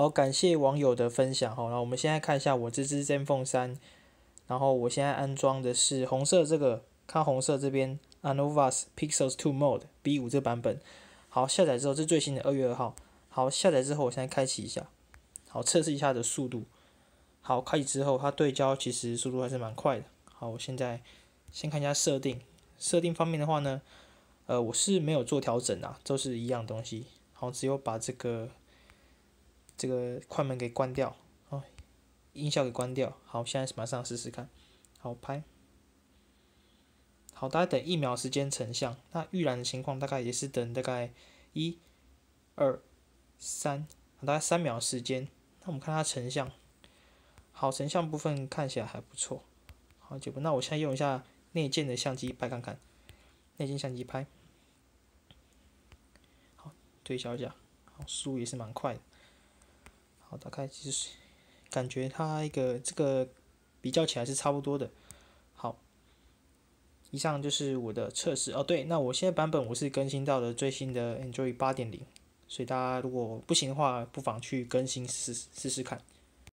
好，感谢网友的分享哈。然后我们现在看一下我这支 Zenfone 三，然后我现在安装的是红色这个，看红色这边 Anova's Pixels Two Mode B5 这版本。好，下载之后是最新的二月二号。好，下载之后我现在开启一下，好测试一下的速度。好，开启之后它对焦其实速度还是蛮快的。好，我现在先看一下设定，设定方面的话呢，呃，我是没有做调整啊，都是一样东西。好，只有把这个。这个快门给关掉，哦，音效给关掉。好，现在马上试试看，好拍，好大家等一秒时间成像。那预览的情况大概也是等大概一、二、三，大概三秒时间。那我们看它成像，好成像部分看起来还不错。好，那我现在用一下内建的相机拍看看，内建相机拍，好对焦一下，好输也是蛮快的。好，大概其实感觉它一个这个比较起来是差不多的。好，以上就是我的测试哦。对，那我现在版本我是更新到了最新的 Android 八点零，所以大家如果不行的话，不妨去更新试试试看。